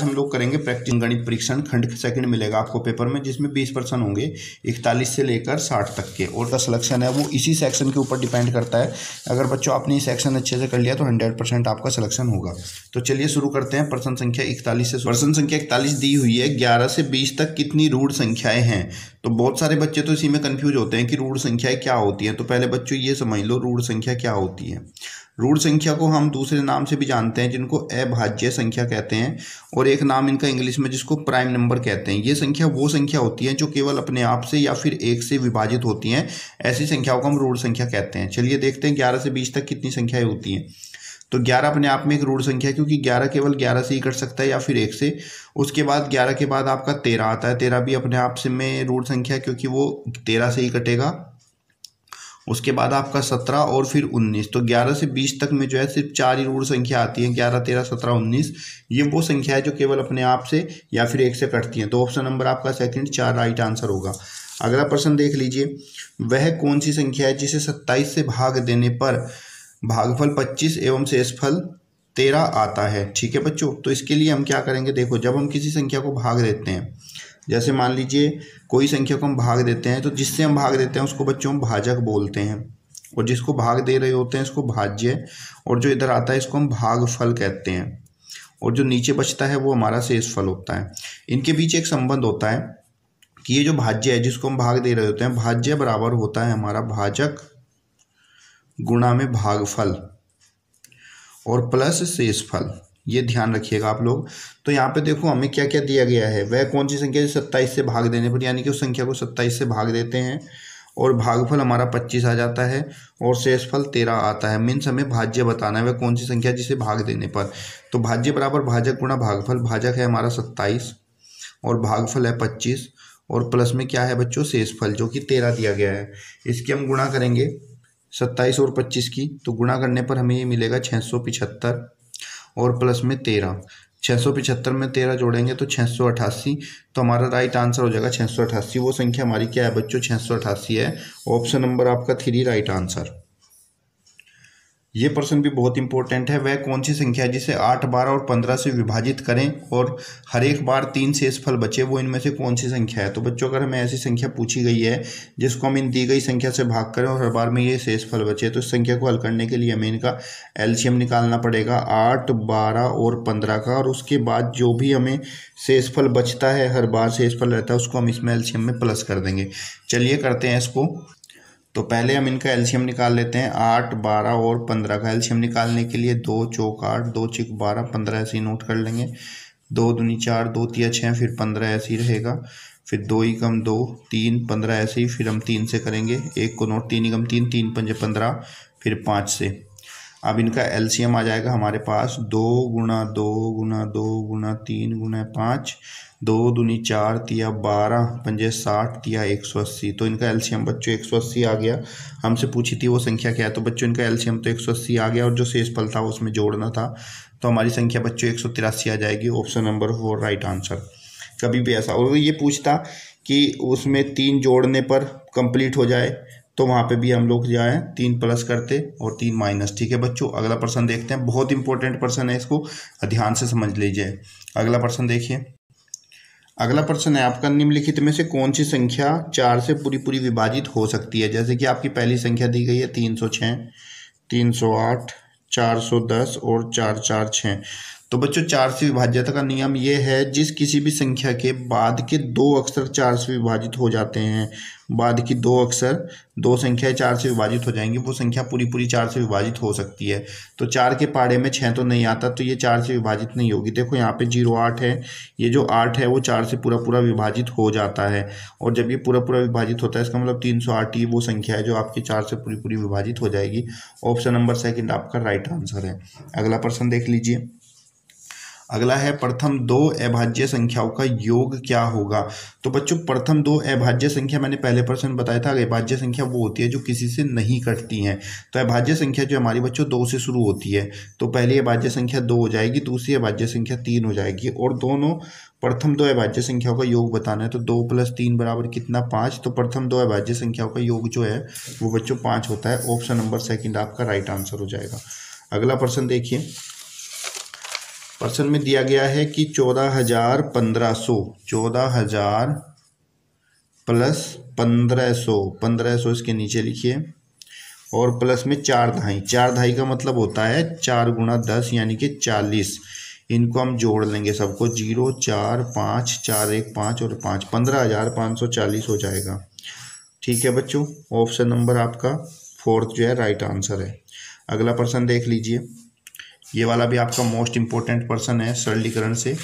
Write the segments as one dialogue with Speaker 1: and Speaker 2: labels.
Speaker 1: आज हम लोग करेंगे प्रैक्टिस गणित परीक्षण खंड सेकंड मिलेगा आपको पेपर में जिसमें बीस पर्सन होंगे इकतालीस से लेकर साठ तक के और का सिलेक्शन है वो इसी सेक्शन के ऊपर डिपेंड करता है अगर बच्चों आपने ये सेक्शन अच्छे से कर लिया तो हंड्रेड परसेंट आपका सिलेक्शन होगा तो चलिए शुरू करते हैं प्रश्न संख्या इकतालीस से प्रश्न संख्या इकतालीस दी हुई है ग्यारह से बीस तक कितनी रूढ़ संख्याएं हैं तो बहुत सारे बच्चे तो इसी में कन्फ्यूज होते हैं कि रूढ़ संख्याएं क्या होती हैं तो पहले बच्चों ये समझ लो रूढ़ संख्या क्या होती है रूढ़ संख्या को हम दूसरे नाम से भी जानते हैं जिनको अभाज्य संख्या कहते हैं और एक नाम इनका इंग्लिश में जिसको प्राइम नंबर कहते हैं ये संख्या वो संख्या होती है जो केवल अपने आप से या फिर एक से विभाजित होती हैं ऐसी संख्याओं को हम रूढ़ संख्या कहते हैं चलिए देखते हैं ग्यारह से बीस तक कितनी संख्याएं होती हैं तो ग्यारह अपने आप में एक रूढ़ संख्या क्योंकि ग्यारह केवल ग्यारह से ही कट सकता है या फिर एक से उसके बाद ग्यारह के बाद आपका तेरह आता है तेरह भी अपने आप से में रूढ़ संख्या क्योंकि वो तेरह से ही कटेगा उसके बाद आपका सत्रह और फिर उन्नीस तो ग्यारह से बीस तक में जो है सिर्फ चार ही रूढ़ संख्या आती है ग्यारह तेरह सत्रह उन्नीस ये वो संख्या है जो केवल अपने आप से या फिर एक से कटती हैं तो ऑप्शन नंबर आपका सेकंड चार राइट आंसर होगा अगला प्रश्न देख लीजिए वह कौन सी संख्या है जिसे सत्ताईस से भाग देने पर भागफल पच्चीस एवं शेषफल तेरह आता है ठीक है बच्चों तो इसके लिए हम क्या करेंगे देखो जब हम किसी संख्या को भाग देते हैं जैसे मान लीजिए कोई संख्या को हम भाग देते हैं तो जिससे हम भाग देते हैं उसको बच्चों हम भाजक बोलते हैं और जिसको भाग दे रहे होते हैं इसको भाज्य और जो इधर आता है इसको हम भागफल कहते हैं और जो नीचे बचता है वो हमारा फल होता है इनके बीच एक संबंध होता है कि ये जो भाज्य है जिसको हम भाग दे रहे होते हैं भाज्य बराबर होता है हमारा भाजक गुणा में भागफल और प्लस शेषफल ये ध्यान रखिएगा आप लोग तो यहाँ पे देखो हमें क्या क्या दिया गया है वह कौन सी संख्या सत्ताईस से भाग देने पर यानी कि उस संख्या को सत्ताईस से भाग देते हैं और भागफल हमारा पच्चीस आ जाता है और शेषफल तेरह आता है मीन्स हमें भाज्य बताना है वह कौन सी संख्या जिसे भाग देने पर तो भाज्य बराबर भाजक गुणा भागफल भाजक है हमारा सत्ताईस और भागफल है पच्चीस और प्लस में क्या है बच्चों शेषफल जो कि तेरह दिया गया है इसके हम गुणा करेंगे सत्ताईस और पच्चीस की तो गुणा करने पर हमें ये मिलेगा छः सौ पिछहत्तर और प्लस में तेरह छः सौ पिछहत्तर में तेरह जोड़ेंगे तो छः सौ अठासी तो हमारा राइट आंसर हो जाएगा छः सौ अठासी वो संख्या हमारी क्या है बच्चों छः सौ अठासी है ऑप्शन नंबर आपका थ्री राइट आंसर ये प्रश्न भी बहुत इंपॉर्टेंट है वह कौन सी संख्या है जिसे आठ बारह और पंद्रह से विभाजित करें और हर एक बार तीन शेषफल बचे वो इनमें से कौन सी संख्या है तो बच्चों अगर हमें ऐसी संख्या पूछी गई है जिसको हम इन दी गई संख्या से भाग करें और हर बार में ये शेषफल बचे तो इस संख्या को हल करने के लिए हमें इनका एल्शियम निकालना पड़ेगा आठ बारह और पंद्रह का और उसके बाद जो भी हमें शेषफल बचता है हर बार शेषफल रहता है उसको हम इसमें एल्शियम में प्लस कर देंगे चलिए करते हैं इसको तो पहले हम इनका एल्शियम निकाल लेते हैं आठ बारह और पंद्रह का एल्शियम निकालने के लिए दो चौक आठ दो चिक बारह पंद्रह ऐसे नोट कर लेंगे दो दुनी चार दो तिया छः फिर पंद्रह ऐसे ही रहेगा फिर दो ही कम दो तीन पंद्रह ऐसे ही फिर हम तीन से करेंगे एक को नोट तीन ही कम तीन तीन पंजे पंद्रह फिर पाँच से अब इनका एलसीएम आ जाएगा हमारे पास दो गुणा दो गुणा दो गुणा तीन गुना पाँच दो दुनी चार तिया बारह पंजे साठ तिया एक सौ अस्सी तो इनका एलसीएम बच्चों एक सौ अस्सी आ गया हमसे पूछी थी वो संख्या क्या है तो बच्चों इनका एलसीएम तो एक सौ अस्सी आ गया और जो पल था उसमें जोड़ना था तो हमारी संख्या बच्चों एक सौ तिरासी आ जाएगी option number four right answer कभी भी ऐसा और ये पूछता कि उसमें तीन जोड़ने पर कंप्लीट हो जाए तो वहाँ पे भी हम लोग जो है तीन प्लस करते और तीन माइनस ठीक है बच्चों अगला प्रश्न देखते हैं बहुत इंपॉर्टेंट प्रश्न है इसको ध्यान से समझ लीजिए अगला प्रश्न देखिए अगला प्रश्न है आपका निम्नलिखित में से कौन सी संख्या चार से पूरी पूरी विभाजित हो सकती है जैसे कि आपकी पहली संख्या दी गई है तीन सौ छः तीन सौ आठ चार सौ दस और चार चार छः तो बच्चों चार से विभाज्यता का नियम यह है जिस किसी भी संख्या के बाद के दो अक्षर चार से विभाजित हो जाते हैं बाद की दो अक्षर दो संख्याएं चार से विभाजित हो जाएंगी वो संख्या पूरी पूरी चार से विभाजित हो सकती है तो चार के पाड़े में छः तो नहीं आता तो ये चार से विभाजित नहीं होगी देखो यहाँ पे जीरो आठ है ये जो आठ है वो चार से पूरा पूरा विभाजित हो जाता है और जब ये पूरा पूरा विभाजित होता है इसका मतलब तीन सौ आठ ये वो संख्या है जो आपकी चार से पूरी पूरी विभाजित हो जाएगी ऑप्शन नंबर सेकेंड आपका राइट आंसर है अगला प्रश्न देख लीजिए अगला है प्रथम दो अभाज्य संख्याओं का योग क्या होगा तो बच्चों प्रथम दो अभाज्य संख्या मैंने पहले प्रश्न बताया था अभाज्य संख्या वो होती है जो किसी से नहीं कटती हैं तो अभाज्य संख्या जो हमारी बच्चों दो से शुरू होती है तो पहली अभाज्य संख्या दो हो जाएगी दूसरी अभाज्य संख्या तीन हो जाएगी और दोनों प्रथम दो अभाज्य संख्याओं का योग बताना है तो दो प्लस तीन बराबर कितना पाँच तो प्रथम दो अभाज्य संख्याओं का योग जो है वो बच्चों पाँच होता है ऑप्शन नंबर सेकंड आपका राइट आंसर हो जाएगा अगला प्रश्न देखिए प्रश्न में दिया गया है कि चौदह हजार पंद्रह सौ चौदह हजार प्लस पंद्रह सौ पंद्रह सौ इसके नीचे लिखिए और प्लस में चार दहाई चार दहाई का मतलब होता है चार गुणा दस यानी कि चालीस इनको हम जोड़ लेंगे सबको जीरो चार पाँच चार एक पाँच और पाँच पंद्रह हज़ार पाँच सौ चालीस हो जाएगा ठीक है बच्चों ऑप्शन नंबर आपका फोर्थ जो है राइट आंसर है अगला प्रश्न देख लीजिए ये वाला भी आपका मोस्ट इम्पोर्टेंट पर्सन है सरलीकरण से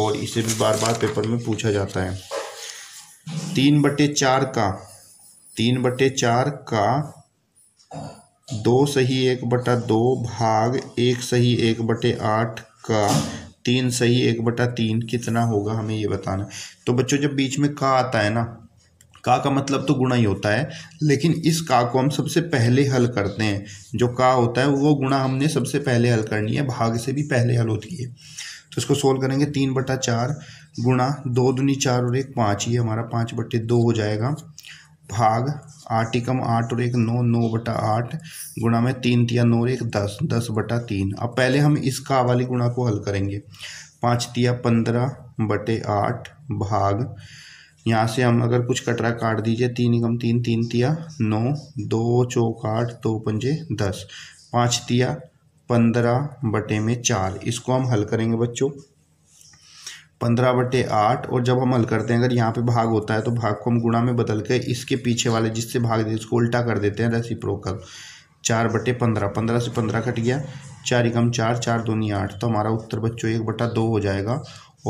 Speaker 1: और इसे भी बार बार पेपर में पूछा जाता है तीन बटे चार का तीन बटे चार का दो सही एक बटा दो भाग एक सही एक बटे आठ का तीन सही एक बटा तीन कितना होगा हमें ये बताना तो बच्चों जब बीच में का आता है ना का का मतलब तो गुणा ही होता है लेकिन इस का को हम सबसे पहले हल करते हैं जो का होता है वो गुणा हमने सबसे पहले हल करनी है भाग से भी पहले हल होती है तो इसको सोल्व करेंगे तीन बटा चार गुणा दो दुनी चार और एक पाँच ये हमारा पाँच बटे दो हो जाएगा भाग आठ एकम आठ और एक नौ नौ बटा आठ गुणा में तीन तिया नौ और एक दस दस बटा तीन अब पहले हम इस का वाली गुणा को हल करेंगे पाँच तिया पंद्रह बटे आठ भाग यहाँ से हम अगर कुछ कटरा काट दीजिए तीन एकम तीन तीन तिया नौ दो चौक आठ दो पंजे दस पाँच तिया पंद्रह बटे में चार इसको हम हल करेंगे बच्चों पंद्रह बटे आठ और जब हम हल करते हैं अगर यहाँ पे भाग होता है तो भाग को हम गुणा में बदल के इसके पीछे वाले जिससे भाग देते उसको उल्टा कर देते हैं रेसिप्रोकल चार बटे पंद्रह पंद्रह से पंद्रह कट गया चार एकम चार चार दूनी आठ तो हमारा उत्तर बच्चों एक बटा दो हो जाएगा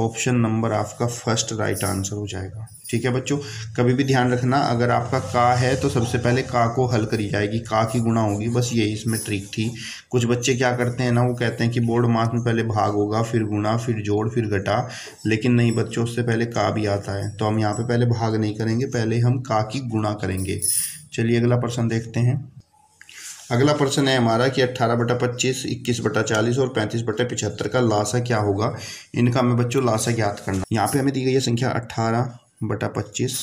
Speaker 1: ऑप्शन नंबर आपका फर्स्ट राइट आंसर हो जाएगा ठीक है बच्चों कभी भी ध्यान रखना अगर आपका का है तो सबसे पहले का को हल करी जाएगी का की गुणा होगी बस यही इसमें ट्रिक थी कुछ बच्चे क्या करते हैं ना वो कहते हैं कि बोर्ड मास में पहले भाग होगा फिर गुणा फिर जोड़ फिर घटा लेकिन नहीं बच्चों उससे पहले का भी आता है तो हम यहाँ पर पहले भाग नहीं करेंगे पहले हम का की गुणा करेंगे चलिए अगला प्रश्न देखते हैं अगला प्रश्न है हमारा कि अट्ठारह बटा पच्चीस इक्कीस बटा चालीस और पैंतीस बटा पिछहत्तर का लासा क्या होगा इनका हमें बच्चों लासा ज्ञात करना यहाँ पे हमें दी गई है संख्या बटा पच्चीस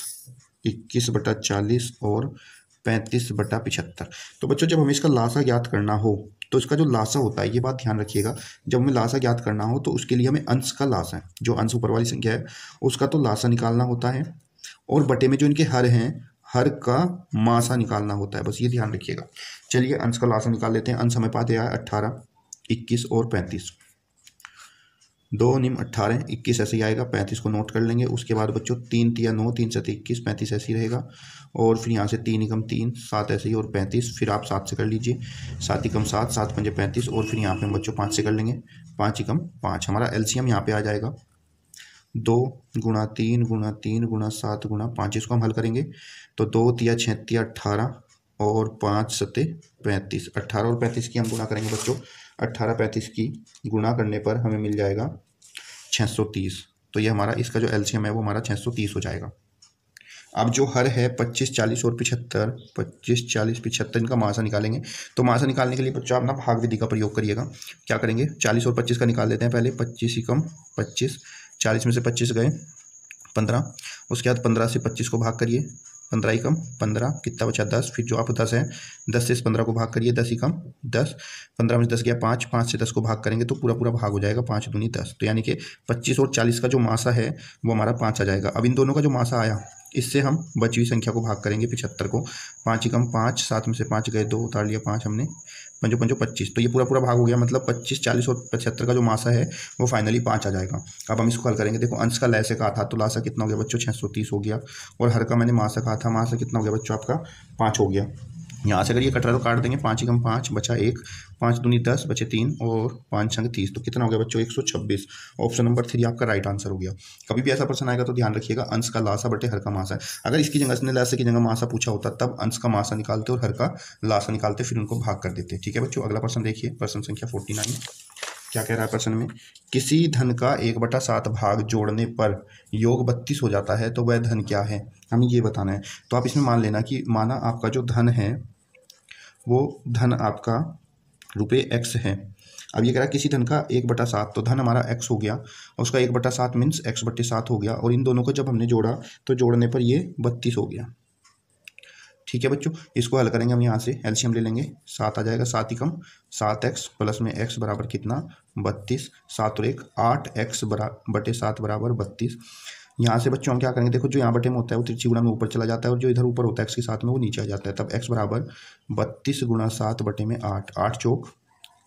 Speaker 1: इक्कीस बटा चालीस और पैंतीस बटा पिछहत्तर तो बच्चों जब हमें इसका लाशा ज्ञात करना हो तो इसका जो लाशा होता है ये बात ध्यान रखिएगा जब हमें लाशा ज्ञात करना हो तो उसके लिए हमें अंश का लाशा है जो अंश ऊपर वाली संख्या है उसका तो लाशा निकालना होता है और बटे में जो इनके हर हैं हर का मासा निकालना होता है बस ये ध्यान रखिएगा चलिए अंश का लाशा निकाल लेते हैं अंश हमें पाते आया अट्ठारह इक्कीस और पैंतीस दो निम अट्ठारह इक्कीस ऐसे ही आएगा पैंतीस को नोट कर लेंगे उसके बाद बच्चों तीन तिया नौ तीन सत इक्कीस पैंतीस ऐसे ही रहेगा और फिर यहाँ से तीन एकम तीन सात ऐसे ही और पैंतीस फिर आप सात से कर लीजिए सात एकम सात सात पंजे पैंतीस और फिर यहाँ पे हम बच्चों पाँच से कर लेंगे पाँच एकम पाँच हमारा एलसीएम यहाँ पर आ जाएगा दो गुणा तीन गुणा तीन गुणा सात गुणा पाँच इसको हम हल करेंगे तो दो तिया छः तिया अट्ठारह और पाँच सत्ते पैंतीस अट्ठारह और पैंतीस की हम गुणा करेंगे बच्चों अट्ठारह पैंतीस की गुणा करने पर हमें मिल जाएगा छः सौ तीस तो ये हमारा इसका जो एलसीएम है वो हमारा छः सौ तीस हो जाएगा अब जो हर है पच्चीस चालीस और पिछहत्तर पच्चीस चालीस पिछहत्तर इनका मासा निकालेंगे तो मासा निकालने के लिए बच्चों अपना भाग विधि का प्रयोग करिएगा क्या करेंगे चालीस और पच्चीस का निकाल देते हैं पहले पच्चीस ही कम पच्चीस चालीस में से पच्चीस गए पंद्रह उसके बाद पंद्रह से पच्चीस को भाग करिए पंद्रह एकम पंद्रह कितना बचा दस फिर जो आप दस है दस से इस पंद्रह को भाग करिए दस एकम दस पंद्रह में से दस गया पाँच पाँच से दस को भाग करेंगे तो पूरा पूरा भाग हो जाएगा पाँच दूनी दस तो यानी कि पच्चीस और चालीस का जो मासा है वो हमारा पाँच आ जाएगा अब इन दोनों का जो मासा आया इससे हम बची हुई संख्या को भाग करेंगे पिछहत्तर को पाँच एकम पाँच सात में से पाँच गए दो उतार लिया पाँच हमने पंचो पंचो पच्चीस तो ये पूरा पूरा भाग हो गया मतलब पच्चीस चालीस और पचहत्तर का जो मासा है वो फाइनली पाँच आ जाएगा अब हम इसको हल करेंगे देखो अंश का लैसे कहा था तो लासा कितना हो गया बच्चों छः सौ तीस हो गया और हर का मैंने मासा कहा था मासा कितना हो गया बच्चों आपका पाँच हो गया यहाँ से अगर ये कट रहा तो काट देंगे पाँच एकम पाँच बचा एक पाँच दूनी दस बचे तीन और पाँच छंग तीस तो कितना हो गया बच्चों एक सौ छब्बीस ऑप्शन नंबर थ्री आपका राइट आंसर हो गया कभी भी ऐसा प्रश्न आएगा तो ध्यान रखिएगा अंश का लासा बटे हर का मासा है अगर इसकी जगह इसने लासा की जगह मासा पूछा होता तब अंश का मासा निकालते और हर का लासा निकालते फिर उनको भाग कर देते ठीक है बच्चों अगला प्रश्न देखिए प्रश्न संख्या फोर्टी नाइन क्या कह रहा है प्रश्न में किसी धन का एक बटा सात भाग जोड़ने पर योग बत्तीस हो जाता है तो वह धन क्या है हमें ये बताना है तो आप इसमें मान लेना कि माना आपका जो धन है वो धन आपका रुपये एक्स है अब ये कह रहा किसी धन का एक बटा सात तो धन हमारा एक्स हो गया और उसका एक बटा सात मीन्स एक्स बटे सात हो गया और इन दोनों को जब हमने जोड़ा तो जोड़ने पर ये बत्तीस हो गया ठीक है बच्चों इसको हल करेंगे हम यहाँ से एल्शियम ले लेंगे सात आ जाएगा सात ही कम सात एक्स प्लस में एक्स बराबर कितना बत्तीस सात और एक आठ एक्स बरा बटे सात बराबर बत्तीस यहाँ से बच्चों हम क्या करेंगे देखो जो यहाँ बटे में होता है वो तिरछी गुणा में ऊपर चला जाता है और जो इधर ऊपर होता है एक्स के साथ में वो नीचे आ जाता है तब एक्स बराबर बत्तीस गुणा सात बटे में आठ आठ चौक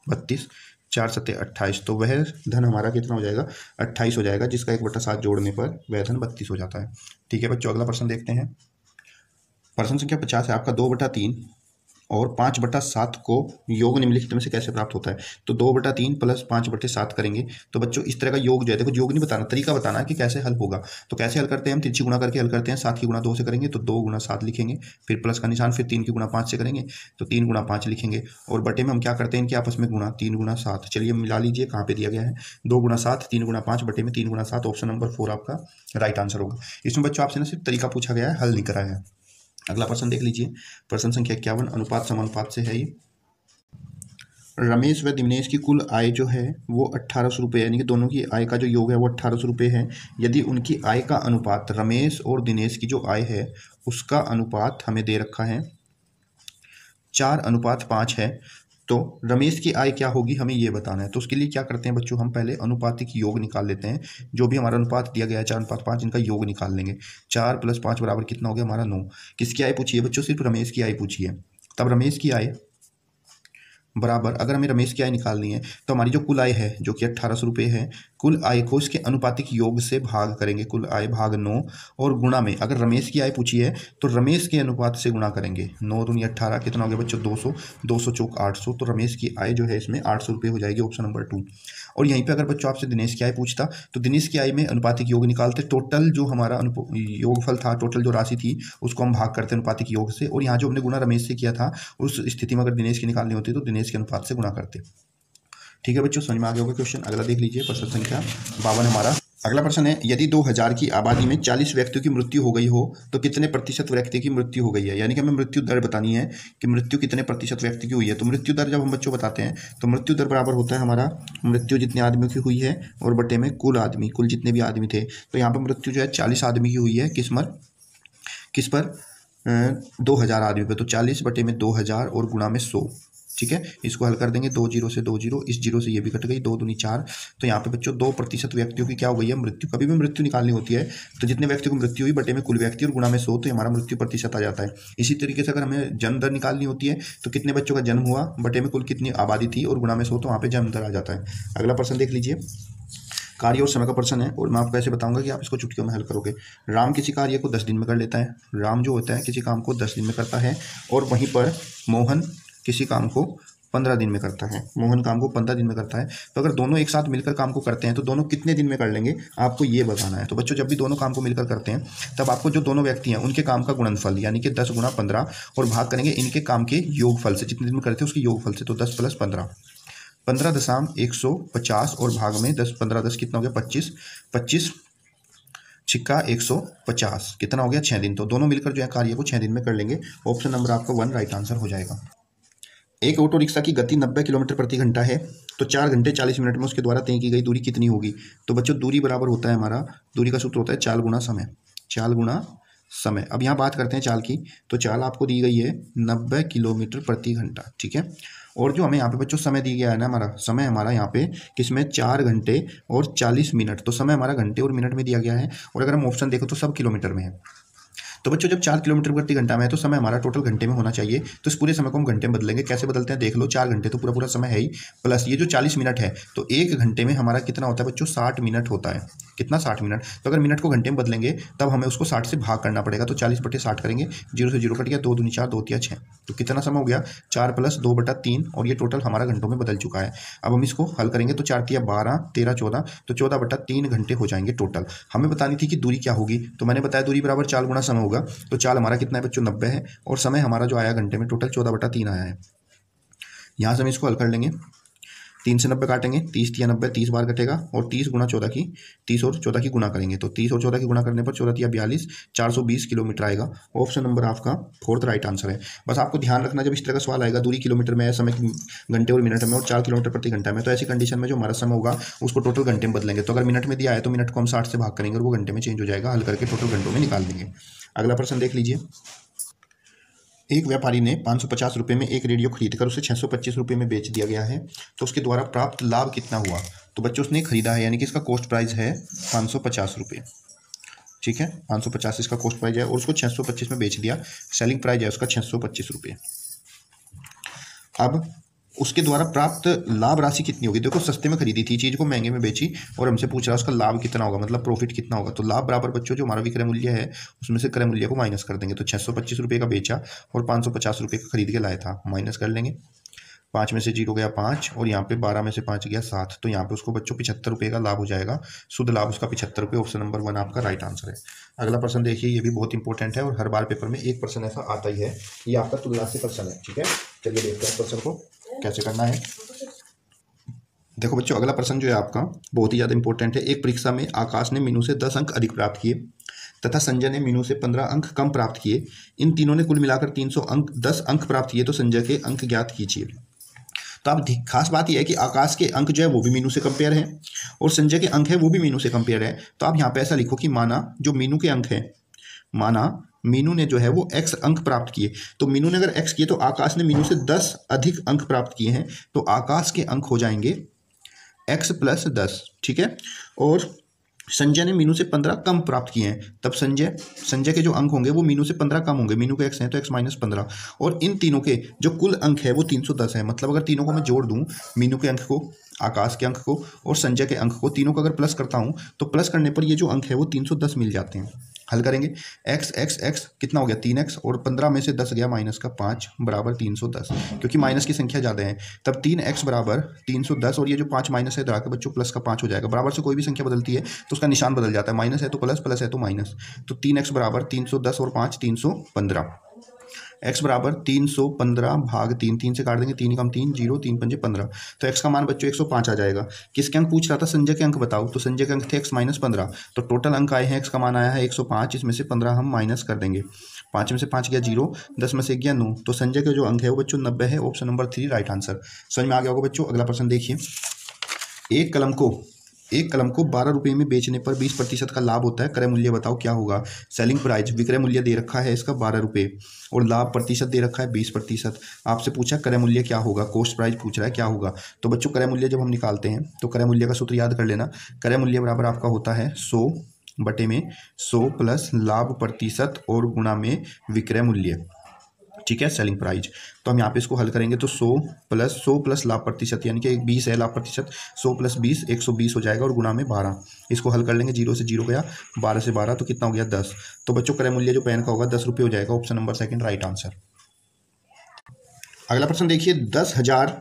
Speaker 1: बत्तीस चार सत्य अट्ठाईस तो वह धन हमारा कितना हो जाएगा अट्ठाईस हो जाएगा जिसका एक बटा सात जोड़ने पर वह धन बत्तीस हो जाता है ठीक है बच्चों अगला प्रश्न देखते हैं प्रश्न संख्या पचास है आपका दो बटा तीन और पाँच बटा सात को योग निम्नलिखित में से कैसे प्राप्त होता है तो दो बटा तीन प्लस पाँच बटे सात करेंगे तो बच्चों इस तरह का योग जो है देखो योग नहीं बताना तरीका बताना कि कैसे हल होगा तो कैसे हल करते हैं हम तिरछी गुणा करके हल करते हैं सात की गुणा दो से करेंगे तो दो गुणा सात लिखेंगे फिर प्लस का निशान फिर तीन की गुणा पाँच से करेंगे तो तीन गुणा पाँच लिखेंगे और बटे में हम क्या करते हैं इनके आपस में गुणा तीन गुणा सात चलिए मिला लीजिए कहाँ पर दिया गया है दो गुणा सात तीन गुणा पाँच बटे में तीन गुणा सात ऑप्शन नंबर फोर आपका राइट आंसर होगा इसमें बच्चों आपसे ना सिर्फ तरीका पूछा गया है हल नहीं कराया है अगला प्रश्न देख लीजिए प्रश्न संख्या इक्यावन अनुपात समानुपात से है ये रमेश व दिमनेश की कुल आय जो है वो अट्ठारह सौ रुपये यानी कि दोनों की आय का जो योग है वो अट्ठारह सौ रुपये है यदि उनकी आय का अनुपात रमेश और दिनेश की जो आय है उसका अनुपात हमें दे रखा है चार अनुपात पाँच है तो रमेश की आय क्या होगी हमें ये बताना है तो उसके लिए क्या करते हैं बच्चों हम पहले अनुपातिक योग निकाल लेते हैं जो भी हमारा अनुपात दिया गया है चार अनुपात पाँच इनका योग निकाल लेंगे चार प्लस पाँच बराबर कितना हो गया हमारा नौ किसकी आय पूछिए बच्चों सिर्फ रमेश की आय पूछिए तब रमेश की आय बराबर अगर हमें रमेश की आय निकालनी है तो हमारी जो कुल आय है जो कि अट्ठारह सौ रुपये है कुल आय को इसके अनुपातिक योग से भाग करेंगे कुल आय भाग नौ और गुणा में अगर रमेश की आय पूछी है तो रमेश के अनुपात से गुणा करेंगे नौ दुनिया अट्ठारह कितना हो गया बच्चों दो सौ दो सौ चौक आठ सौ तो रमेश की आय जो है इसमें आठ सौ रुपये हो जाएगी ऑप्शन नंबर टू और यहीं पर अगर बच्चों आपसे दिनेश की आय पूछता तो दिनेश की आय में अनुपातिक योग निकालते टोटल जो हमारा योगफल था टोटल जो राशि थी उसको हम भाग करते अनुपातिक योग से और यहाँ जो हमने गुणा रमेश से किया था उस स्थिति में अगर दिनेश की निकालनी होती तो दिनेश इमेज के अनुपात से गुणा करते ठीक है बच्चों समझ में आ गया होगा क्वेश्चन अगला देख लीजिए प्रश्न संख्या बावन हमारा अगला प्रश्न है यदि 2000 की आबादी में 40 व्यक्तियों की मृत्यु हो गई हो तो कितने प्रतिशत व्यक्ति की मृत्यु हो गई है यानी कि हमें मृत्यु दर बतानी है कि मृत्यु कितने प्रतिशत व्यक्ति की हुई है तो मृत्यु दर जब हम बच्चों बताते हैं तो मृत्यु दर बराबर होता है हमारा मृत्यु जितने आदमी की हुई है और बटे में कुल आदमी कुल जितने भी आदमी थे तो यहाँ पर मृत्यु जो है चालीस आदमी की हुई है किस पर किस पर दो हज़ार आदमी पे तो चालीस बटे में दो हज़ार और गुणा में सौ ठीक है इसको हल कर देंगे दो जीरो से दो जीरो इस जीरो से ये भी कट गई दो दूनी चार तो यहाँ पे बच्चों दो प्रतिशत व्यक्तियों की क्या हो गई है मृत्यु कभी भी मृत्यु निकालनी होती है तो जितने व्यक्ति को मृत्यु हुई बटे में कुल व्यक्ति और गुणा में सो तो हमारा मृत्यु प्रतिशत आ जाता है इसी तरीके से अगर हमें जन्म दर निकालनी होती है तो कितने बच्चों का जन्म हुआ बटे में कुल कितनी आबादी थी और गुणा में सो तो वहाँ पर जन्म दर आ जाता है अगला प्रश्न देख लीजिए कार्य और समय का प्रश्न है और मैं आपको ऐसे बताऊंगा कि आप इसको चुटकियों में हल करोगे राम किसी कार्य को दस दिन में कर लेता है राम जो होता है किसी काम को दस दिन में करता है और वहीं पर मोहन किसी काम को पंद्रह दिन में करता है मोहन काम को पंद्रह दिन में करता है तो अगर दोनों एक साथ मिलकर काम को करते हैं तो दोनों कितने दिन में कर लेंगे आपको ये बताना है तो बच्चों जब भी दोनों काम को मिलकर करते हैं तब आपको जो दोनों व्यक्ति हैं उनके काम का गुणनफल यानी कि दस गुणा पंद्रह और भाग करेंगे इनके काम के फल से जितने दिन में करते हैं उसके फल से तो दस प्लस पंद्रह पंद्रह दशाम एक सौ पचास और भाग में दस पंद्रह दस कितना हो गया पच्चीस पच्चीस छिक्का एक सौ पचास कितना हो गया छः दिन तो दोनों मिलकर जो है कार्य को छः दिन में कर लेंगे ऑप्शन नंबर आपका वन राइट आंसर हो जाएगा एक ऑटो रिक्शा की गति 90 किलोमीटर प्रति घंटा है तो चार घंटे चालीस मिनट में उसके द्वारा तय की गई दूरी कितनी होगी तो बच्चों दूरी बराबर होता है हमारा दूरी का सूत्र होता है चाल गुणा समय चाल गुणा समय अब यहाँ बात करते हैं चाल की तो चाल आपको दी गई है नब्बे किलोमीटर प्रति घंटा ठीक है और जो हमें यहाँ पे बच्चों समय दिया गया है ना हमारा समय हमारा यहाँ पे किसमें चार घंटे और चालीस मिनट तो समय हमारा घंटे और मिनट में दिया गया है और अगर हम ऑप्शन देखें तो सब किलोमीटर में है तो बच्चों जब चार किलोमीटर प्रति घंटा में है तो समय हमारा टोटल घंटे में होना चाहिए तो इस पूरे समय को हम घंटे में बदलेंगे कैसे बदलते हैं देख लो चार घंटे तो पूरा पूरा समय है ही प्लस ये जो चालीस मिनट है तो एक घंटे में हमारा कितना होता है बच्चों साठ मिनट होता है कितना साठ मिनट तो अगर मिनट को घंटे में बदलेंगे तब हमें उसको साठ से भाग करना पड़ेगा तो चालीस बटे साठ करेंगे जीरो से जीरो कट गया दो दूनी चार दो तिया छः तो कितना समय हो गया चार प्लस दो बटा तीन और ये टोटल हमारा घंटों में बदल चुका है अब हम इसको हल करेंगे तो चार तिया बारह तेरह चौदह तो चौदह बटा तीन घंटे हो जाएंगे टोटल हमें बतानी थी कि दूरी क्या होगी तो मैंने बताया दूरी बराबर चार गुणा समय होगा होगा तो चाल हमारा कितना है बच्चों नब्बे है और समय हमारा जो आया घंटे में टोटल चौदह बटा तीन आया है यहाँ से हम इसको हल कर लेंगे तीन से नब्बे काटेंगे तीस तिया नब्बे तीस बार कटेगा और तीस गुना चौदह की तीस और चौदह की गुना करेंगे तो तीस और चौदह की गुना करने पर चौदह तिया बयालीस चार सौ बीस किलोमीटर आएगा ऑप्शन नंबर आपका फोर्थ राइट आंसर है बस आपको ध्यान रखना जब इस तरह का सवाल आएगा दूरी किलोमीटर में समय घंटे और मिनट में और चार किलोमीटर प्रति घंटा में तो ऐसी कंडीशन में जो हमारा समय होगा उसको टोटल घंटे में बदलेंगे तो अगर मिनट में दिया है तो मिनट को हम साठ से भाग करेंगे और वो घंटे में चेंज हो जाएगा हल करके टोटल घंटों में निकाल देंगे अगला प्रश्न देख लीजिए एक व्यापारी ने पाँच सौ में एक रेडियो खरीदकर उसे छः सौ में बेच दिया गया है तो उसके द्वारा प्राप्त लाभ कितना हुआ तो बच्चों उसने खरीदा है यानी कि इसका कॉस्ट प्राइस है पाँच सौ ठीक है पाँच सौ पचास इसका कॉस्ट प्राइस है और उसको छः सौ पच्चीस में बेच दिया सेलिंग प्राइस है उसका छः सौ पच्चीस रुपये अब उसके द्वारा प्राप्त लाभ राशि कितनी होगी देखो सस्ते में खरीदी थी चीज़ को महंगे में बेची और हमसे पूछ रहा है उसका लाभ कितना होगा मतलब प्रॉफिट कितना होगा तो लाभ बराबर बच्चों जो हमारा विक्रय मूल्य है उसमें से क्रय मूल्य को माइनस कर देंगे तो छः सौ पच्चीस रुपये का बेचा और पाँच सौ पचास रुपये का खरीद के लाया था माइनस कर लेंगे पाँच में से जीरो गया पाँच और यहाँ पे बारह में से पाँच गया सात तो यहाँ पे उसको बच्चों पिछहत्तर रुपये का लाभ हो जाएगा शुद्ध लाभ उसका पिछहत्तर रुपये ऑप्शन नंबर वन आपका राइट आंसर है अगला प्रश्न देखिए ये भी बहुत इंपॉर्टेंट है और हर बार पेपर में एक प्रश्न ऐसा आता ही है ये आपका तुलनासी प्रश्न है ठीक है चलिए देखते हैं प्रश्न को कैसे करना है देखो बच्चों अगला प्रश्न जो है आपका बहुत ही ज़्यादा इंपॉर्टेंट है एक परीक्षा में आकाश ने मीनू से दस अंक अधिक प्राप्त किए तथा संजय ने मीनू से पंद्रह अंक कम प्राप्त किए इन तीनों ने कुल मिलाकर तीन सौ अंक दस अंक प्राप्त किए तो संजय के अंक ज्ञात कीजिए तो आप खास बात यह है कि आकाश के अंक जो है वो भी मीनू से कंपेयर हैं और संजय के अंक है वो भी मीनू से कंपेयर है तो आप यहाँ पर ऐसा लिखो कि माना जो मीनू के अंक हैं माना मीनू ने जो है वो एक्स अंक प्राप्त किए तो मीनू ने अगर एक्स किए तो आकाश ने मीनू से दस अधिक अंक प्राप्त किए हैं तो आकाश के अंक हो जाएंगे एक्स प्लस दस ठीक है और संजय ने मीनू से पंद्रह कम प्राप्त किए हैं तब संजय संजय के जो अंक होंगे वो मीनू से पंद्रह कम होंगे मीनू के एक्स हैं तो एक्स माइनस पंद्रह और इन तीनों के जो कुल अंक है वो तीन सौ दस है मतलब अगर तीनों को मैं जोड़ दूँ मीनू के अंक को आकाश के अंक को और संजय के अंक को तीनों को अगर प्लस करता हूँ तो प्लस करने पर ये जो अंक है वो तीन सौ दस मिल जाते हैं हल करेंगे एक्स एक्स एक्स कितना हो गया तीन एक्स और पंद्रह में से दस गया माइनस का पाँच बराबर तीन सौ दस क्योंकि माइनस की संख्या ज़्यादा है तब तीन एक्स बराबर तीन सौ दस और ये जो पाँच माइनस है के बच्चों प्लस का पाँच हो जाएगा बराबर से कोई भी संख्या बदलती है तो उसका निशान बदल जाता है माइनस है तो प्लस प्लस है तो माइनस तो तीन एक्स बराबर तीन सौ दस और पाँच तीन सौ पंद्रह एक्स बराबर तीन सौ पंद्रह भाग तीन तीन से काट देंगे तीन कम तीन जीरो तीन पंजे पंद्रह तो एक्स का मान बच्चों एक सौ पाँच आ जाएगा किसके अंक पूछ रहा था संजय के अंक बताओ तो संजय के अंक थे एक्स माइनस पंद्रह तो टोटल अंक आए हैं एक्स का मान आया है एक सौ पाँच इसमें से पंद्रह हम माइनस कर देंगे पाँच में से पाँच गया जीरो दस में से गया नौ तो संजय का जो अंक है वो बच्चों नब्बे है option number three right answer समझ में आ गया होगा बच्चों अगला प्रश्न देखिए एक कलम को एक कलम को बारह रुपये में बेचने पर बीस प्रतिशत का लाभ होता है क्रय मूल्य बताओ क्या होगा सेलिंग प्राइस विक्रय मूल्य दे रखा है इसका बारह रुपये और लाभ प्रतिशत दे रखा है बीस प्रतिशत आपसे पूछा क्रय मूल्य क्या होगा कोस्ट प्राइस पूछ रहा है क्या होगा तो बच्चों क्रय मूल्य जब हम निकालते हैं तो क्रय मूल्य का सूत्र याद कर लेना क्रय मूल्य बराबर आपका होता है सो बटे में सो प्लस लाभ प्रतिशत और गुणा में विक्रय मूल्य ठीक है सेलिंग प्राइज तो हम यहाँ पे इसको हल करेंगे तो 100 प्लस 100 प्लस लाभ प्रतिशत यानी कि बीस है लाभ प्रतिशत 100 प्लस 20 120 हो जाएगा और गुना में 12 इसको हल कर लेंगे जीरो से जीरो गया 12 से 12 तो कितना हो गया 10 तो बच्चों क्रय मूल्य जो पेन का होगा दस रुपये हो जाएगा option number second right answer अगला प्रश्न देखिए दस हज़ार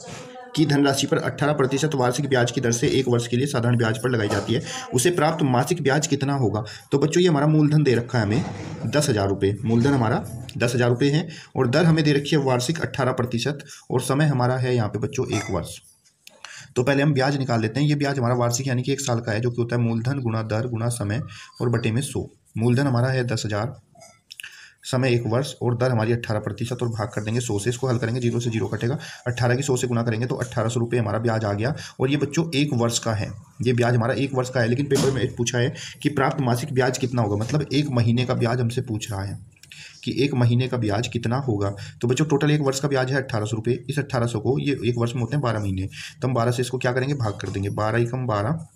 Speaker 1: की धनराशि पर अट्ठारह प्रतिशत वार्षिक ब्याज की दर से एक वर्ष के लिए साधारण ब्याज पर लगाई जाती है उसे प्राप्त मासिक ब्याज कितना होगा तो बच्चों ये हमारा मूलधन दे रखा है हमें दस हज़ार रुपये मूलधन हमारा दस हज़ार रुपये है और दर हमें दे रखी है वार्षिक अट्ठारह प्रतिशत और समय हमारा है यहाँ पे बच्चों एक वर्ष तो पहले हम ब्याज निकाल लेते हैं ये ब्याज हमारा वार्षिक यानी कि एक साल का है जो कि होता है मूलधन गुणा दर गुणा समय और बटे में सौ मूलधन हमारा है दस हज़ार समय एक वर्ष और दर हमारी अट्ठारह प्रतिशत और भाग कर देंगे सौ से इसको हल करेंगे जीरो से जीरो कटेगा अट्ठारह की सौ से गुना करेंगे तो अट्ठारह सौ रुपये हमारा ब्याज आ गया और ये बच्चों एक वर्ष का है ये ब्याज हमारा एक वर्ष का है लेकिन पेपर में पूछा है कि प्राप्त मासिक ब्याज कितना होगा मतलब एक महीने का ब्याज हमसे पूछ रहा है कि एक महीने का ब्याज कितना होगा तो बच्चों टोटल एक वर्ष का ब्याज है अट्ठारह सौ रुपये इस अट्ठारह सौ को ये एक वर्ष में होते हैं बारह महीने तो हम बारह से इसको क्या करेंगे भाग कर देंगे बारह एकम बारह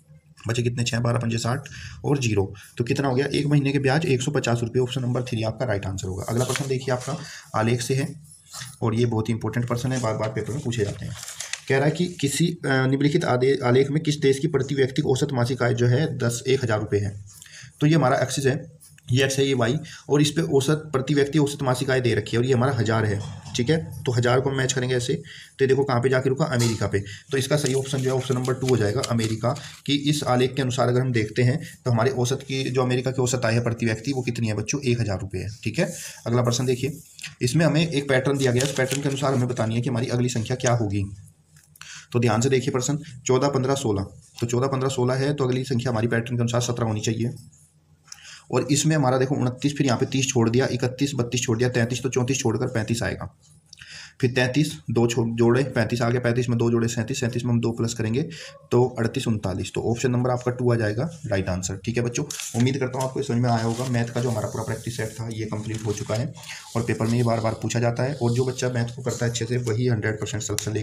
Speaker 1: बचे कितने छः बारह पंजे साठ और जीरो तो कितना हो गया एक महीने के ब्याज एक सौ पचास रुपये ऑप्शन नंबर थ्री आपका राइट आंसर होगा अगला प्रश्न देखिए आपका आलेख से है और ये बहुत ही इंपॉर्टेंट प्रश्न है बार बार पेपर में पूछे जाते हैं कह रहा है कि किसी निम्नलिखित आलेख में किस देश की प्रति व्यक्ति औसत मासिक आय जो है दस एक हज़ार रुपये है तो ये हमारा एक्सिस है ये एक्स है ये वाई और इस पर औसत प्रति व्यक्ति औसत मासिक आय दे रखी है और ये हमारा हज़ार है ठीक है तो हज़ार को मैच करेंगे ऐसे तो ये देखो कहाँ पे जाके रुका अमेरिका पे तो इसका सही ऑप्शन जो है ऑप्शन नंबर टू हो जाएगा अमेरिका कि इस आलेख के अनुसार अगर हम देखते हैं तो हमारे औसत की जो अमेरिका की औसत आय है प्रति व्यक्ति वो कितनी है बच्चों एक हज़ार रुपये है ठीक है अगला प्रश्न देखिए इसमें हमें एक पैटर्न दिया गया उस पैटर्न के अनुसार हमें बतानी है कि हमारी अगली संख्या क्या होगी तो ध्यान से देखिए प्रश्न चौदह पंद्रह सोलह तो चौदह पंद्रह सोलह है तो अगली संख्या हमारी पैटर्न के अनुसार सत्रह होनी चाहिए और इसमें हमारा देखो उनतीस फिर यहाँ पे तीस छोड़ दिया इकतीस बत्तीस छोड़ दिया तैंतीस तो चौंतीस छोड़कर पैंतीस आएगा फिर तैंतीस दो छोड़ जोड़े पैंतीस आ गया पैंतीस में दो जोड़े सैंतीस सैंतीस में हम दो प्लस करेंगे तो अड़तीस उनतालीस तो ऑप्शन नंबर आपका टू आ जाएगा राइट आंसर ठीक है बच्चों उम्मीद करता हूँ आपको समझ में आया होगा मैथ का जो हमारा पूरा प्रैक्टिस सेट था ये कंप्लीट हो चुका है और पेपर में ये बार बार पूछा जाता है और जो बच्चा मैथ को करता है अच्छे से वही हंड्रेड परसेंट सलेक्शन